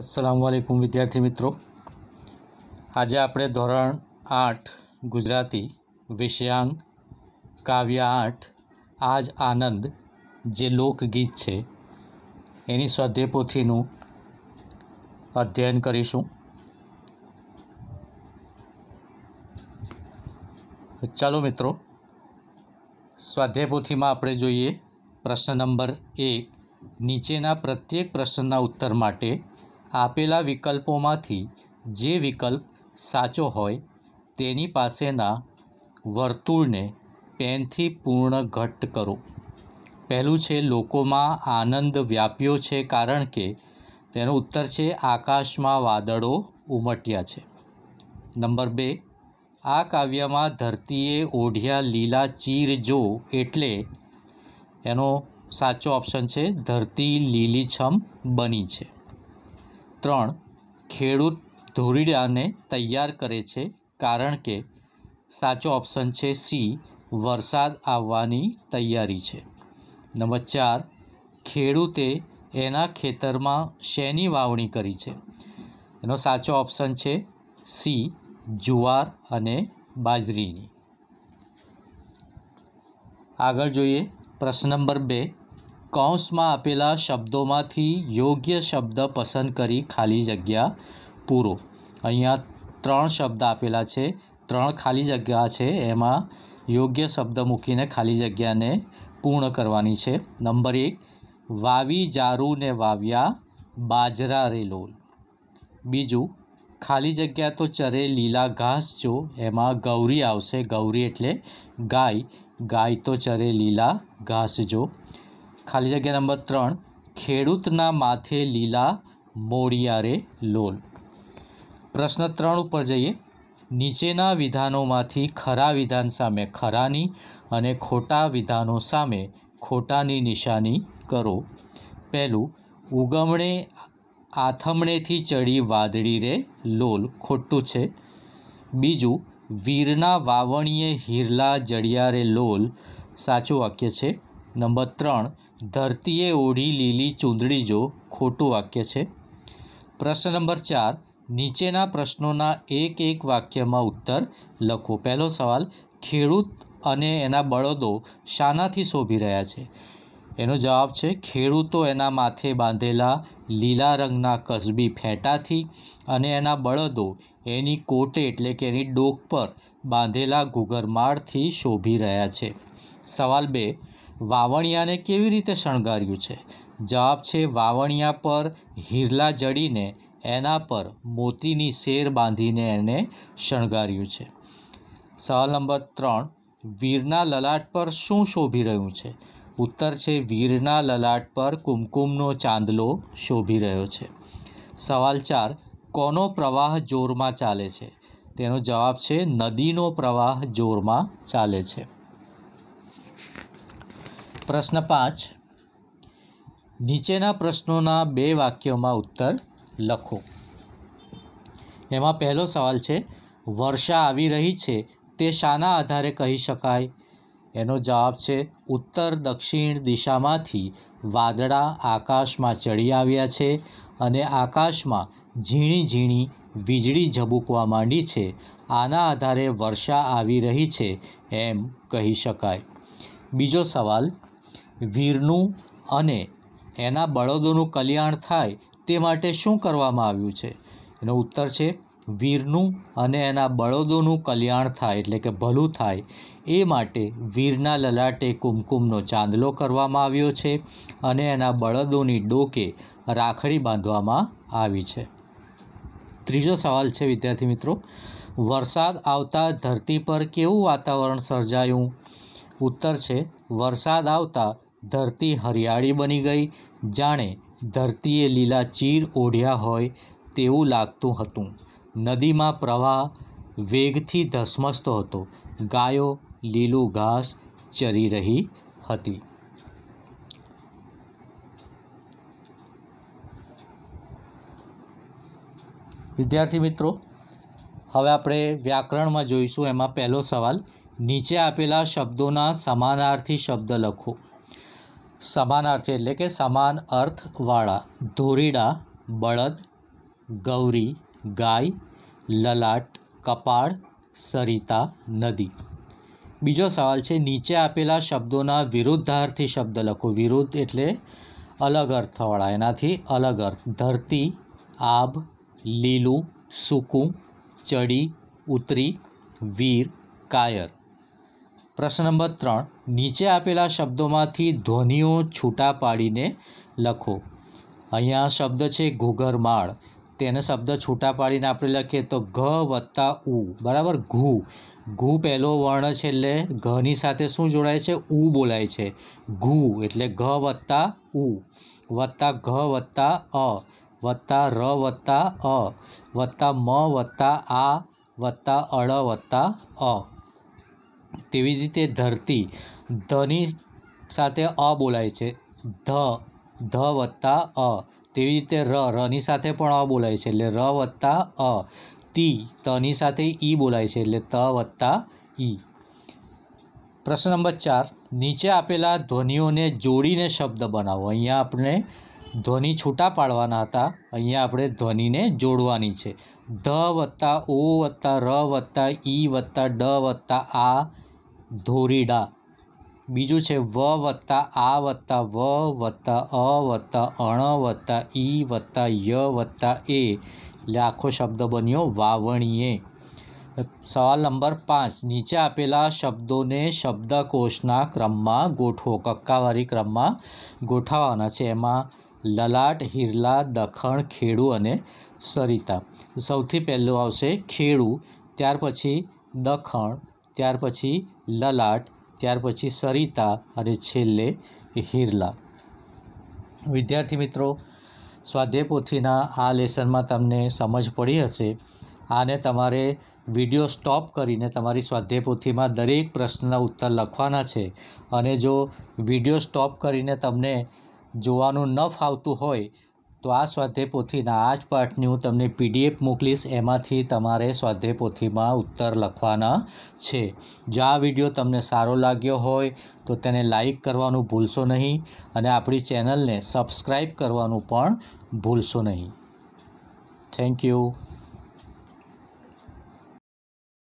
અસલામવાલેકુમ વિદ્યાર્થી મિત્રો આજે આપણે ધોરણ આઠ ગુજરાતી વિષયાંક કાવ્ય આઠ આજ આનંદ જે લોકગીત છે એની સ્વાધ્યાય પોથીનું અધ્યયન કરીશું ચાલો મિત્રો સ્વાધ્યાય પોથીમાં આપણે જોઈએ પ્રશ્ન નંબર એક નીચેના પ્રત્યેક પ્રશ્નના ઉત્તર માટે આપેલા વિકલ્પોમાંથી જે વિકલ્પ સાચો હોય તેની પાસેના વર્તુળને પેનથી પૂર્ણ ઘટ્ટ કરો પહેલું છે લોકોમાં આનંદ વ્યાપ્યો છે કારણ કે તેનો ઉત્તર છે આકાશમાં વાદળો ઉમટ્યા છે નંબર બે આ કાવ્યમાં ધરતીએ ઓઢ્યા લીલા ચીર જો એટલે એનો સાચો ઓપ્શન છે ધરતી લીલીછમ બની છે ત્રણ ખેડૂત ધોરીડાને તૈયાર કરે છે કારણ કે સાચો ઓપ્શન છે સી વરસાદ આવવાની તૈયારી છે નંબર ચાર ખેડૂતે એના ખેતરમાં શેની વાવણી કરી છે એનો સાચો ઓપ્શન છે સી જુવાર અને બાજરીની આગળ જોઈએ પ્રશ્ન નંબર બે કૌંસમાં આપેલા શબ્દોમાંથી યોગ્ય શબ્દ પસંદ કરી ખાલી જગ્યા પૂરો અહીંયા ત્રણ શબ્દ આપેલા છે ત્રણ ખાલી જગ્યા છે એમાં યોગ્ય શબ્દ મૂકીને ખાલી જગ્યાને પૂર્ણ કરવાની છે નંબર એક વાવી જારૂને વાવ્યા બાજરા રેલોલ બીજું ખાલી જગ્યા તો ચરે લીલા ઘાસ જો એમાં ગૌરી આવશે ગૌરી એટલે ગાય ગાય તો ચરે લીલા ઘાસ જો ખાલી જગ્યા નંબર ત્રણ ખેડૂતના માથે લીલા મોડિયારે લોલ પ્રશ્ન ત્રણ ઉપર જઈએ નીચેના વિધાનોમાંથી ખરા વિધાન સામે ખરાની અને ખોટા વિધાનો સામે ખોટાની નિશાની કરો પહેલું ઉગમણે આથમણેથી ચડી વાદળી રે લોલ ખોટું છે બીજું વીરના વાવણીએ હીરલા જડિયારે લોલ સાચું વાક્ય છે નંબર ત્રણ ધરતીએ ઓઢી લીલી ચૂંદડી જો ખોટું વાક્ય છે પ્રશ્ન નંબર ચાર નીચેના પ્રશ્નોના એક એક વાક્યમાં ઉત્તર લખો પહેલો સવાલ ખેડૂત અને એના બળદો શાનાથી શોભી રહ્યા છે એનો જવાબ છે ખેડૂતો એના માથે બાંધેલા લીલા રંગના કસબી ફેટાથી અને એના બળદો એની કોટે એટલે કે એની ડોક પર બાંધેલા ઘૂઘરમાળથી શોભી રહ્યા છે સવાલ બે વાવણિયાને કેવી રીતે શણગાર્યું છે જવાબ છે વાવણિયા પર હીરલા જડીને એના પર મોતીની શેર બાંધીને એને શણગાર્યું છે સવાલ નંબર ત્રણ વીરના લલાટ પર શું શોભી રહ્યું છે ઉત્તર છે વીરના લલાટ પર કુમકુમનો ચાંદલો શોભી રહ્યો છે સવાલ ચાર કોનો પ્રવાહ જોરમાં ચાલે છે તેનો જવાબ છે નદીનો પ્રવાહ જોરમાં ચાલે છે પ્રશ્ન પાંચ નીચેના પ્રશ્નોના બે વાક્યોમાં ઉત્તર લખો એમાં પહેલો સવાલ છે વર્ષા આવી રહી છે તે શાના આધારે કહી શકાય એનો જવાબ છે ઉત્તર દક્ષિણ દિશામાંથી વાદળા આકાશમાં ચડી આવ્યા છે અને આકાશમાં ઝીણી ઝીણી વીજળી ઝબૂકવા માંડી છે આના આધારે વર્ષા આવી રહી છે એમ કહી શકાય બીજો સવાલ વીરનું અને એના બળદોનું કલ્યાણ થાય તે માટે શું કરવામાં આવ્યું છે એનો ઉત્તર છે વીરનું અને એના બળદોનું કલ્યાણ થાય એટલે કે ભલું થાય એ માટે વીરના લલાટે કુમકુમનો ચાંદલો કરવામાં આવ્યો છે અને એના બળદોની ડોકે રાખડી બાંધવામાં આવી છે ત્રીજો સવાલ છે વિદ્યાર્થી મિત્રો વરસાદ આવતા ધરતી પર કેવું વાતાવરણ સર્જાયું ઉત્તર છે વરસાદ આવતા ધરતી હરિયાળી બની ગઈ જાણે ધરતીએ લીલા ચીર ઓઢ્યા હોય તેવું લાગતું હતું નદીમાં પ્રવાહ વેગથી ધસમસતો હતો ગાયો લીલું ઘાસ ચરી રહી હતી વિદ્યાર્થી મિત્રો હવે આપણે વ્યાકરણમાં જોઈશું એમાં પહેલો સવાલ નીચે આપેલા શબ્દોના સમાનાર્થી શબ્દ લખો સમાનાર્થી એટલે કે સમાન અર્થવાળા ધોરીડા બળદ ગૌરી ગાય લલાટ કપાળ સરિતા નદી બીજો સવાલ છે નીચે આપેલા શબ્દોના વિરુદ્ધાર્થી શબ્દ લખો વિરુદ્ધ એટલે અલગ અર્થવાળા એનાથી અલગ અર્થ ધરતી આબ લીલું સૂકું ચડી ઉતરી વીર કાયર પ્રશ્ન નંબર ત્રણ નીચે આપેલા શબ્દોમાંથી ધ્વનિઓ છૂટા પાડીને લખો અહીંયા શબ્દ છે ઘૂઘરમાળ તેને શબ્દ છૂટા પાડીને આપણે લખીએ તો ઘ વત્તા ઉ બરાબર ઘુ ઘુ પહેલો વર્ણ છે એટલે ઘની સાથે શું જોડાય છે ઉ બોલાય છે ઘુ એટલે ઘ વત્તા ઉ વત્તા ઘ વત્તા અ વત્તા ર વત્તા અ વત્તા મ વત્તા આ વત્તા અળ વત્તા અ તેવી જ રીતે ધરતી ધની સાથે અ બોલાય છે ધ ધ વત્તા અ તેવી રીતે ર રની સાથે પણ અ બોલાય છે એટલે ર વત્તા અ તી તની સાથે ઈ બોલાય છે એટલે ત વત્તા ઈ પ્રશ્ન નંબર ચાર નીચે આપેલા ધ્વનિઓને જોડીને શબ્દ બનાવો અહીંયા આપણે ધ્વનિ છૂટા પાડવાના હતા અહીંયા આપણે ધ્વનિને જોડવાની છે ધ વત્તા ઓ વત્તા ર વત્તા ઈ વત્તા ડ વત્તા આ ધોરીડા બીજું છે વ વત્તા આ વત્તા વ વત્તા અ વત્તા અણ વત્તા ઈ વત્તા ય વત્તા એ એટલે આખો શબ્દ બન્યો વાવણીએ સવાલ નંબર પાંચ નીચે આપેલા શબ્દોને શબ્દકોષના ક્રમમાં ગોઠવો કક્કાવારી ક્રમમાં ગોઠવવાના છે એમાં લલાટ હિરલા દખણ ખેડુ અને સરિતા સૌથી પહેલું આવશે ખેડુ ત્યાર પછી દખણ ત્યાર પછી લલાટ ત્યાર પછી સરિતા અને છેલ્લે હિરલા વિદ્યાર્થી મિત્રો સ્વાધ્યાય પોથીના આ લેસનમાં તમને સમજ પડી હશે આને તમારે વિડીયો સ્ટોપ કરીને તમારી સ્વાધ્યાય પોથીમાં દરેક પ્રશ્નના ઉત્તર લખવાના છે અને જો વિડીયો સ્ટોપ કરીને તમને જોવાનું ન ફાવતું હોય તો આ સ્વાધ્યાય પોથીના આ જ પાઠની હું તમને પીડીએફ મોકલીશ એમાંથી તમારે સ્વાધ્યાય પોથીમાં ઉત્તર લખવાના છે જો આ વિડીયો તમને સારો લાગ્યો હોય તો તેને લાઈક કરવાનું ભૂલશો નહીં અને આપણી ચેનલને સબસ્ક્રાઈબ કરવાનું પણ ભૂલશો નહીં થેન્ક યુ